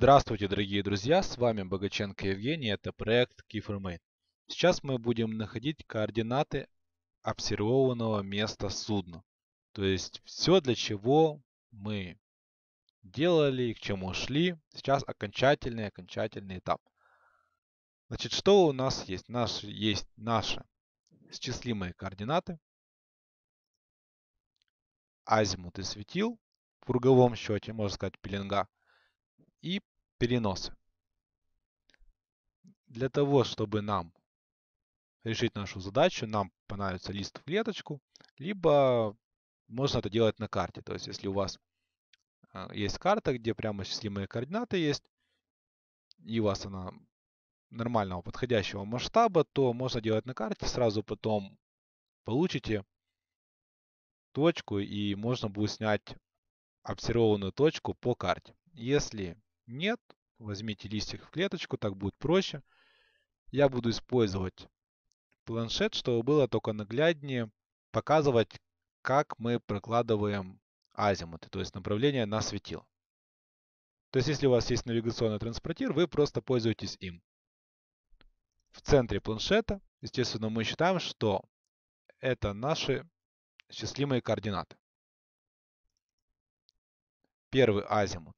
Здравствуйте, дорогие друзья, с вами Богаченко Евгений, это проект KeyFormate. Сейчас мы будем находить координаты обсервованного места судна. То есть все, для чего мы делали, к чему шли, сейчас окончательный, окончательный этап. Значит, что у нас есть? Наш, есть наши счислимые координаты, азимут и светил в круговом счете, можно сказать, пеленга, и перенос. Для того, чтобы нам решить нашу задачу, нам понадобится лист в клеточку, либо можно это делать на карте. То есть, если у вас э, есть карта, где прямо счислимые координаты есть, и у вас она нормального подходящего масштаба, то можно делать на карте, сразу потом получите точку и можно будет снять обсервованную точку по карте. Если нет, возьмите листик в клеточку, так будет проще. Я буду использовать планшет, чтобы было только нагляднее показывать, как мы прокладываем азимуты, то есть направление на светило. То есть, если у вас есть навигационный транспортир, вы просто пользуетесь им. В центре планшета, естественно, мы считаем, что это наши счастливые координаты. Первый азимут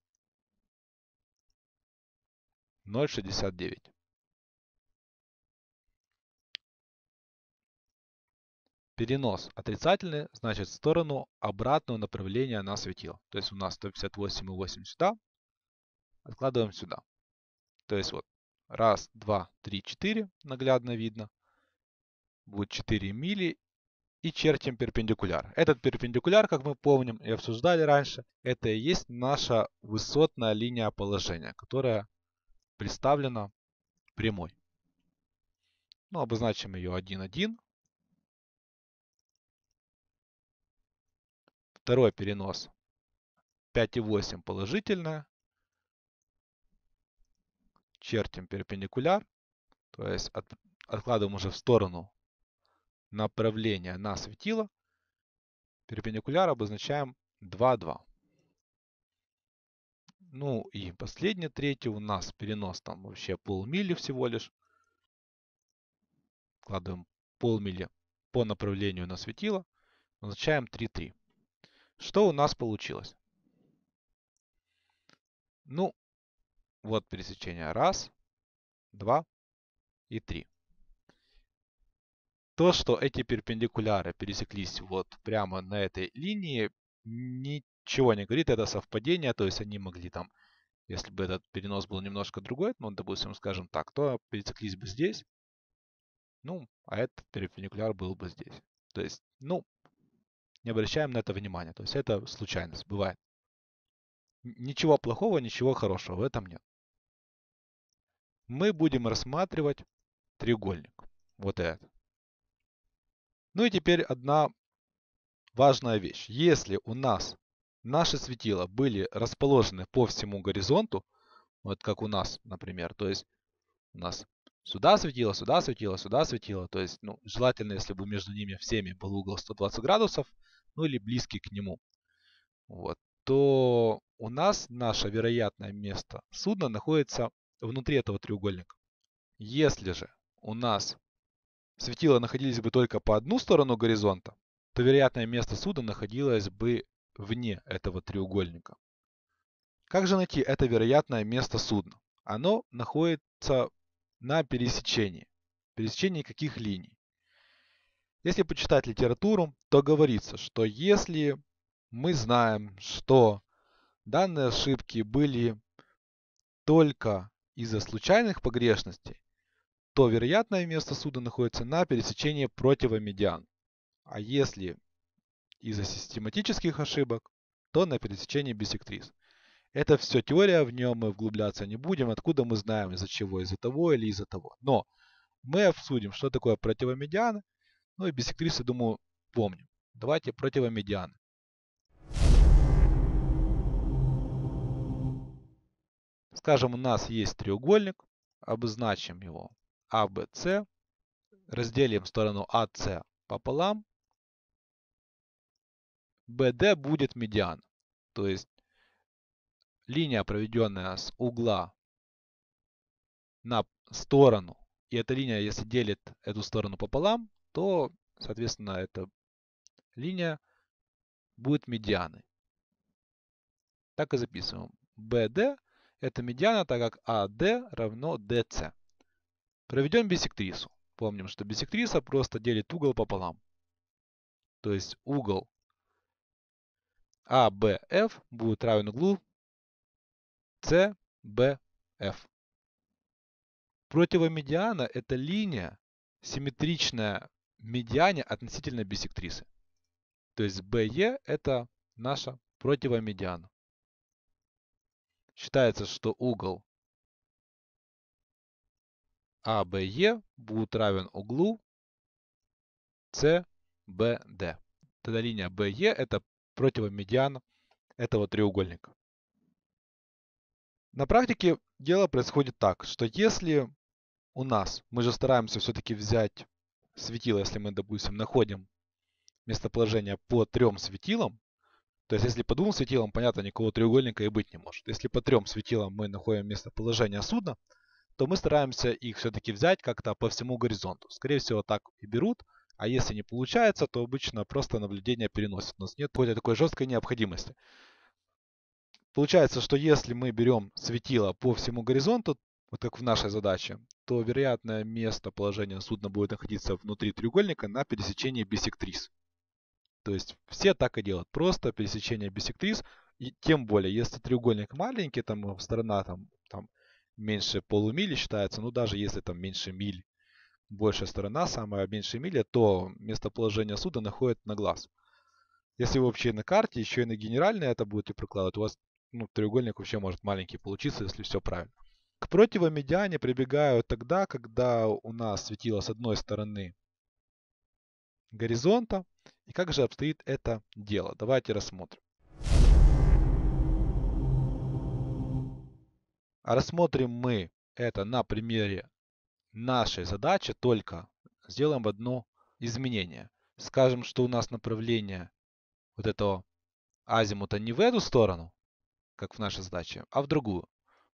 0,69. Перенос отрицательный, значит в сторону обратного направления на светило. То есть у нас 158,8 сюда, откладываем сюда. То есть вот раз, два, три, четыре наглядно видно. Будет 4 мили и чертим перпендикуляр. Этот перпендикуляр, как мы помним и обсуждали раньше, это и есть наша высотная линия положения, которая представлена прямой. Ну, обозначим ее 1,1. Второй перенос 5,8 положительное. Чертим перпендикуляр. То есть от, откладываем уже в сторону направление на светило. Перпендикуляр обозначаем 2,2. Ну и последняя третья у нас перенос там вообще полмили всего лишь. Кладываем полмили по направлению на светило. Назначаем 3-3. Что у нас получилось? Ну, вот пересечение. Раз, два и три. То, что эти перпендикуляры пересеклись вот прямо на этой линии, не ничего не говорит, это совпадение, то есть они могли там, если бы этот перенос был немножко другой, ну, допустим, скажем так, то пересеклись бы здесь, ну, а этот перпендикуляр был бы здесь. То есть, ну, не обращаем на это внимания, то есть это случайность, бывает. Ничего плохого, ничего хорошего в этом нет. Мы будем рассматривать треугольник, вот этот. Ну и теперь одна важная вещь. Если у нас Наши светила были расположены по всему горизонту, вот как у нас, например. То есть у нас сюда светило, сюда светило, сюда светило. То есть ну, желательно, если бы между ними всеми был угол 120 градусов, ну или близкий к нему. Вот то у нас наше вероятное место судна находится внутри этого треугольника. Если же у нас светила находились бы только по одну сторону горизонта, то вероятное место суда находилось бы вне этого треугольника. Как же найти это вероятное место судна? Оно находится на пересечении. Пересечении каких линий? Если почитать литературу, то говорится, что если мы знаем, что данные ошибки были только из-за случайных погрешностей, то вероятное место суда находится на пересечении противомедиан. А если из-за систематических ошибок, то на пересечении бисектрис. Это все теория, в нем мы вглубляться не будем, откуда мы знаем, из-за чего, из-за того или из-за того. Но мы обсудим, что такое противомедианы, ну и бисектрисы, думаю, помним. Давайте противомедианы. Скажем, у нас есть треугольник, обозначим его ABC, а разделим сторону AC а пополам BD будет медиан. То есть линия, проведенная с угла на сторону, и эта линия, если делит эту сторону пополам, то, соответственно, эта линия будет медианой. Так и записываем. BD это медиана, так как AD а равно DC. Проведем бисектрису. Помним, что бисектриса просто делит угол пополам. То есть угол ABF а, будет равен углу CBF. Противомедиана – это линия, симметричная медиане относительно бисектрисы. То есть BE – это наша противомедиана. Считается, что угол ABE а, будет равен углу CBD. Тогда линия BE – это противомедиан этого треугольника. На практике дело происходит так, что если у нас, мы же стараемся все-таки взять светило, если мы, допустим, находим местоположение по трем светилам, то есть если по двум светилам, понятно, никакого треугольника и быть не может. Если по трем светилам мы находим местоположение судна, то мы стараемся их все-таки взять как-то по всему горизонту. Скорее всего, так и берут – а если не получается, то обычно просто наблюдение переносит. У нас нет какой-то такой жесткой необходимости. Получается, что если мы берем светило по всему горизонту, вот как в нашей задаче, то вероятное место положения судна будет находиться внутри треугольника на пересечении бисектрис. То есть все так и делают. Просто пересечение бисектрис. И тем более, если треугольник маленький, там сторона там, там меньше полумили считается, ну даже если там меньше миль большая сторона, самая меньшая миля, то местоположение суда находит на глаз. Если вы вообще на карте, еще и на генеральной это будете прикладывать, у вас ну, треугольник вообще может маленький получиться, если все правильно. К противомедиане прибегаю тогда, когда у нас светило с одной стороны горизонта. И как же обстоит это дело? Давайте рассмотрим. А рассмотрим мы это на примере нашей задачи только сделаем одно изменение. Скажем, что у нас направление вот этого азимута не в эту сторону, как в нашей задаче, а в другую.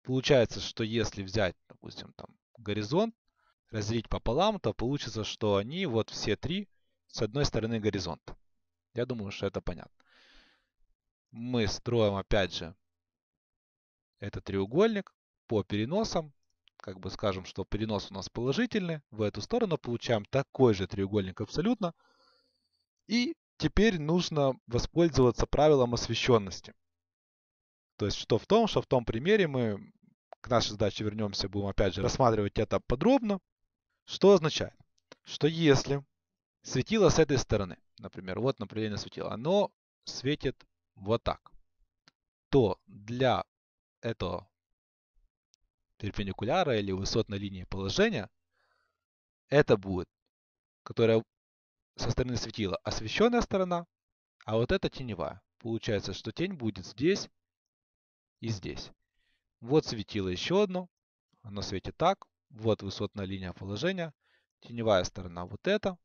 Получается, что если взять, допустим, там горизонт, разделить пополам, то получится, что они вот все три с одной стороны горизонта. Я думаю, что это понятно. Мы строим опять же этот треугольник по переносам как бы скажем, что перенос у нас положительный, в эту сторону получаем такой же треугольник абсолютно. И теперь нужно воспользоваться правилом освещенности. То есть что в том, что в том примере мы к нашей задаче вернемся, будем опять же рассматривать это подробно. Что означает? Что если светило с этой стороны, например, вот направление светила, оно светит вот так, то для этого перпендикуляра или высотной линии положения, это будет, которая со стороны светила освещенная сторона, а вот это теневая. Получается, что тень будет здесь и здесь. Вот светило еще одно, оно светит так, вот высотная линия положения, теневая сторона вот это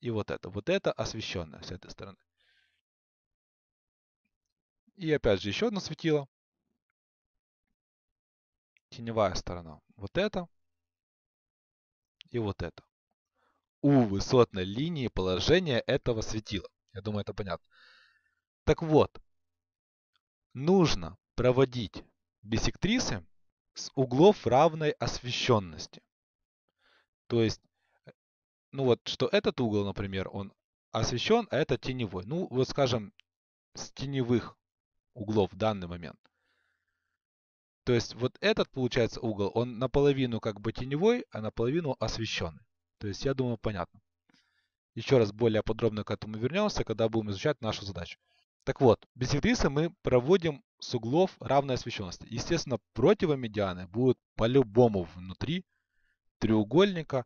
и вот это. Вот это освещенная с этой стороны. И опять же еще одно светило, теневая сторона. Вот это и вот это. У высотной линии положение этого светила. Я думаю, это понятно. Так вот, нужно проводить бисектрисы с углов равной освещенности. То есть, э, ну вот, что этот угол, например, он освещен, а это теневой. Ну, вот скажем, с теневых углов в данный момент. То есть вот этот, получается, угол, он наполовину как бы теневой, а наполовину освещенный. То есть, я думаю, понятно. Еще раз более подробно к этому вернемся, когда будем изучать нашу задачу. Так вот, без мы проводим с углов равной освещенности. Естественно, противомедианы будут по-любому внутри треугольника.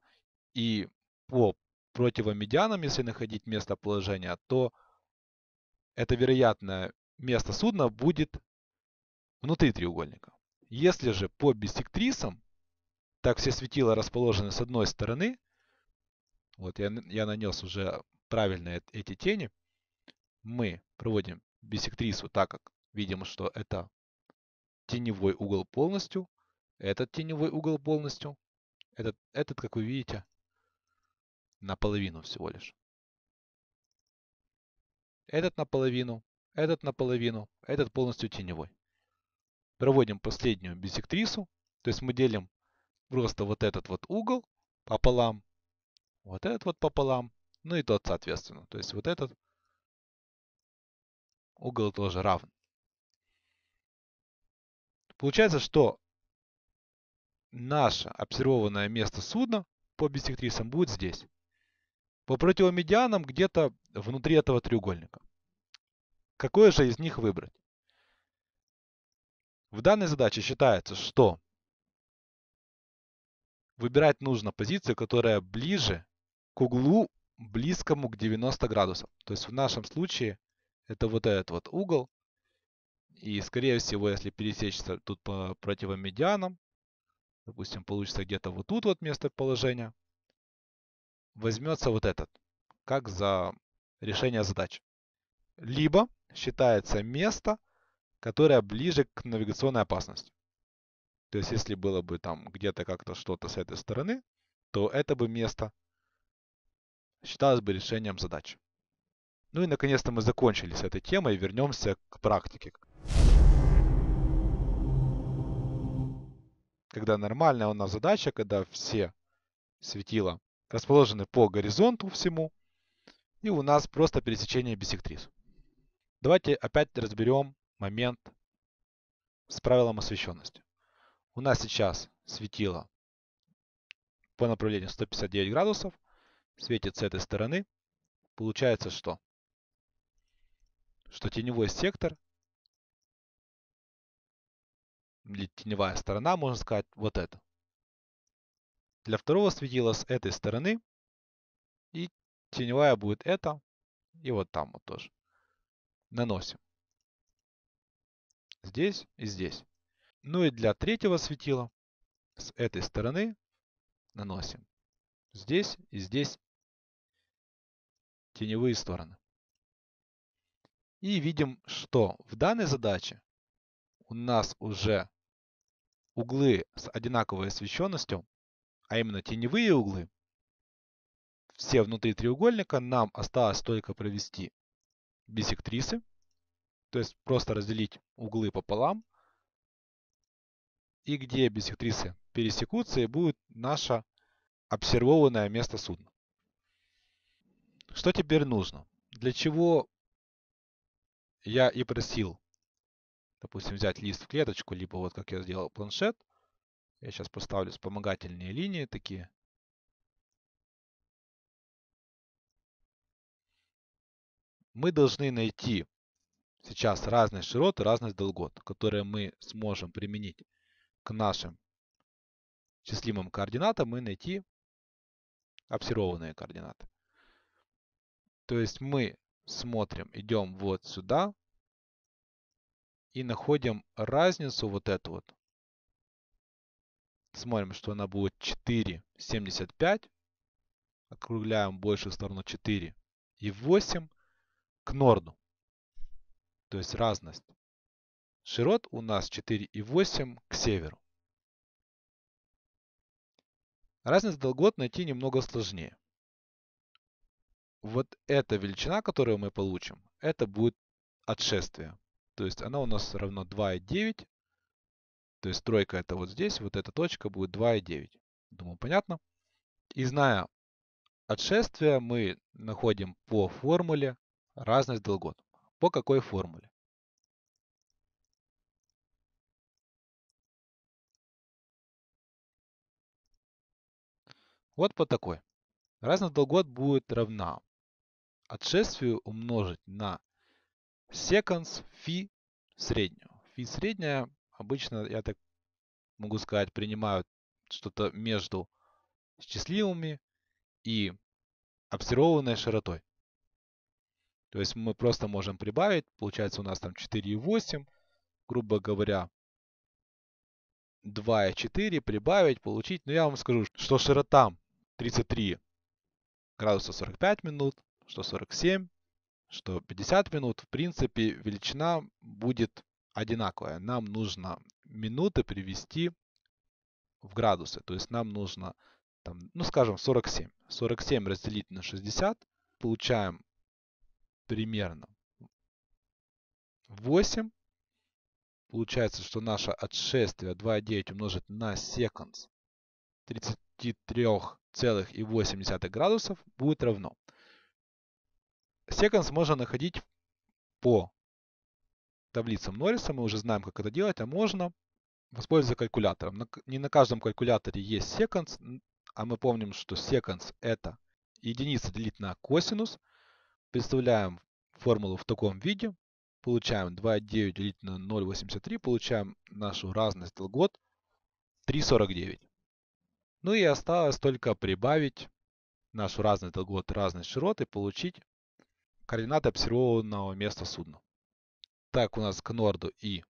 И по противомедианам, если находить местоположение, то это вероятное место судна будет внутри треугольника. Если же по биссектрисам, так все светила расположены с одной стороны, вот я, я нанес уже правильно эти тени, мы проводим биссектрису так, как видим, что это теневой угол полностью, этот теневой угол полностью, этот, этот как вы видите, наполовину всего лишь. Этот наполовину, этот наполовину, этот полностью теневой проводим последнюю бисектрису, то есть мы делим просто вот этот вот угол пополам, вот этот вот пополам, ну и тот соответственно. То есть вот этот угол тоже равен. Получается, что наше обсервованное место судна по бисектрисам будет здесь. По противомедианам где-то внутри этого треугольника. Какое же из них выбрать? В данной задаче считается, что выбирать нужно позицию, которая ближе к углу, близкому к 90 градусам. То есть в нашем случае это вот этот вот угол. И скорее всего, если пересечься тут по противомедианам, допустим, получится где-то вот тут вот местоположение, возьмется вот этот, как за решение задач. Либо считается место, которая ближе к навигационной опасности. То есть, если было бы там где-то как-то что-то с этой стороны, то это бы место считалось бы решением задачи. Ну и наконец-то мы закончили с этой темой и вернемся к практике. Когда нормальная у нас задача, когда все светила расположены по горизонту всему, и у нас просто пересечение бисектрис. Давайте опять разберем момент с правилом освещенности. У нас сейчас светило по направлению 159 градусов, светит с этой стороны. Получается что? Что теневой сектор или теневая сторона, можно сказать, вот это. Для второго светила с этой стороны и теневая будет это и вот там вот тоже. Наносим здесь и здесь. Ну и для третьего светила с этой стороны наносим здесь и здесь теневые стороны. И видим, что в данной задаче у нас уже углы с одинаковой освещенностью, а именно теневые углы, все внутри треугольника, нам осталось только провести бисектрисы, то есть просто разделить углы пополам, и где биссектрисы пересекутся, и будет наше обсервованное место судна. Что теперь нужно? Для чего я и просил, допустим, взять лист в клеточку, либо вот как я сделал планшет. Я сейчас поставлю вспомогательные линии такие. Мы должны найти сейчас разность широт и разность долгот, которые мы сможем применить к нашим числимым координатам и найти обсервованные координаты. То есть мы смотрим, идем вот сюда и находим разницу вот эту вот. Смотрим, что она будет 4,75. Округляем больше в сторону 4 и 8 к норду то есть разность. Широт у нас 4,8 к северу. Разность долгот найти немного сложнее. Вот эта величина, которую мы получим, это будет отшествие. То есть она у нас равно 2,9. То есть тройка это вот здесь, вот эта точка будет 2,9. Думаю, понятно? И зная отшествие, мы находим по формуле разность долгот. По какой формуле? Вот по такой. Разность долгот будет равна отшествию умножить на секанс фи среднюю. Фи средняя обычно, я так могу сказать, принимают что-то между счастливыми и обсервованной широтой. То есть мы просто можем прибавить, получается у нас там 4,8, грубо говоря, 2,4 прибавить, получить. Но ну, я вам скажу, что широта 33 градуса 45 минут, что 47, что 50 минут. В принципе, величина будет одинаковая. Нам нужно минуты привести в градусы. То есть нам нужно, там, ну скажем, 47. 47 разделить на 60. Получаем примерно. 8. Получается, что наше отшествие 2,9 умножить на секанс 33,8 градусов будет равно. Секанс можно находить по таблицам Норриса. Мы уже знаем, как это делать, а можно воспользоваться калькулятором. Не на каждом калькуляторе есть секанс, а мы помним, что секанс это единица делить на косинус – Представляем формулу в таком виде. Получаем 2,9 делить на 0,83. Получаем нашу разность лгот 3,49. Ну и осталось только прибавить нашу разность долгот разность широт и получить координаты обсервованного места судна. Так у нас к норду и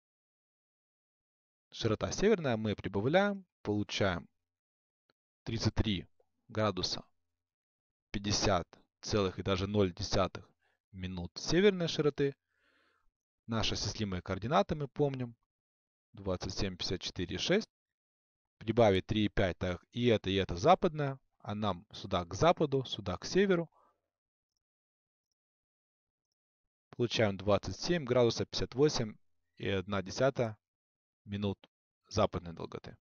широта северная мы прибавляем, получаем 33 градуса 50 целых и даже 0,0 минут северной широты. Наши осязлимые координаты мы помним. 27,54,6. Прибавить 3,5, так и это, и это западная. А нам сюда к западу, сюда к северу. Получаем 27 градусов 58 и 1 десятая минут западной долготы.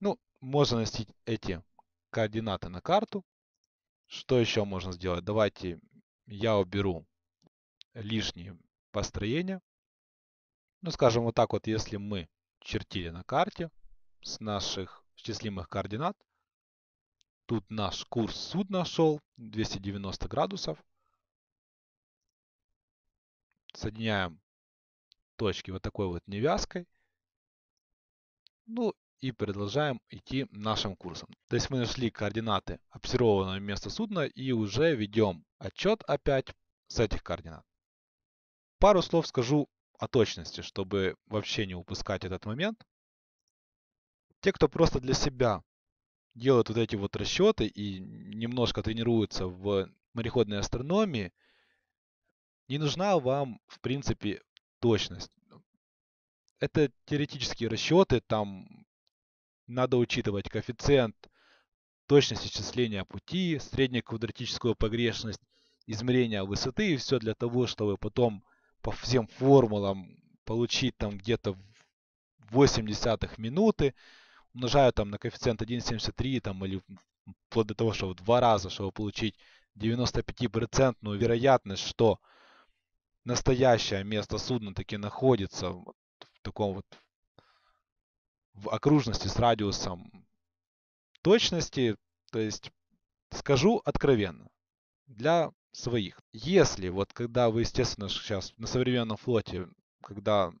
Ну, можно нанести эти координаты на карту. Что еще можно сделать? Давайте я уберу лишние построения. Ну, скажем, вот так вот, если мы чертили на карте с наших счислимых координат, тут наш курс судна шел 290 градусов. Соединяем точки вот такой вот невязкой. Ну и продолжаем идти нашим курсом. То есть мы нашли координаты обсервованного места судна и уже ведем отчет опять с этих координат. Пару слов скажу о точности, чтобы вообще не упускать этот момент. Те, кто просто для себя делают вот эти вот расчеты и немножко тренируются в мореходной астрономии, не нужна вам, в принципе, точность. Это теоретические расчеты, там надо учитывать коэффициент точность исчисления пути, среднюю квадратическую погрешность, измерение высоты и все для того, чтобы потом по всем формулам получить там где-то 0,8 минуты, умножаю там на коэффициент 1,73 там или вплоть до того, что в два раза, чтобы получить 95% процентную вероятность, что настоящее место судна таки находится в таком вот в окружности с радиусом точности. То есть, скажу откровенно, для своих. Если вот когда вы, естественно, сейчас на современном флоте, когда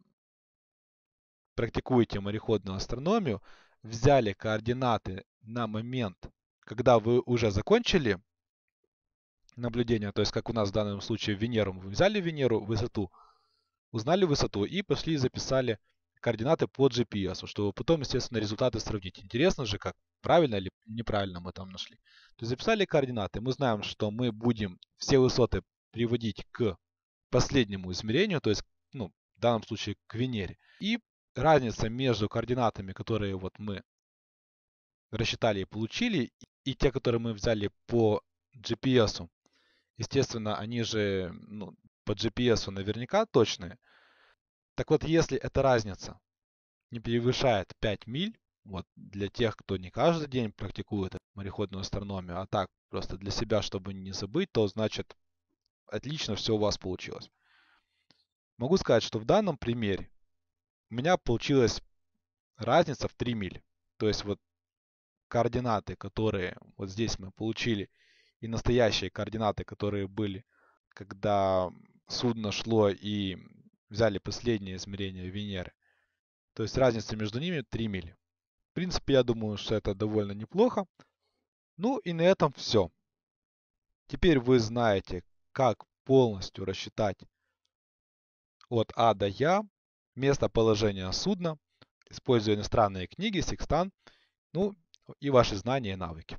практикуете мореходную астрономию, взяли координаты на момент, когда вы уже закончили наблюдение, то есть как у нас в данном случае Венеру, вы взяли Венеру, высоту, узнали высоту и пошли записали координаты по GPS, чтобы потом, естественно, результаты сравнить. Интересно же, как правильно или неправильно мы там нашли. То есть записали координаты, мы знаем, что мы будем все высоты приводить к последнему измерению, то есть, ну, в данном случае к Венере. И разница между координатами, которые вот мы рассчитали и получили, и те, которые мы взяли по GPS, естественно, они же ну, по GPS наверняка точные, так вот, если эта разница не превышает 5 миль, вот для тех, кто не каждый день практикует мореходную астрономию, а так просто для себя, чтобы не забыть, то значит отлично все у вас получилось. Могу сказать, что в данном примере у меня получилась разница в 3 мили. То есть вот координаты, которые вот здесь мы получили, и настоящие координаты, которые были, когда судно шло и взяли последнее измерение Венеры. То есть разница между ними 3 мили. В принципе, я думаю, что это довольно неплохо. Ну и на этом все. Теперь вы знаете, как полностью рассчитать от А до Я местоположение судна, используя иностранные книги, секстан, ну и ваши знания и навыки.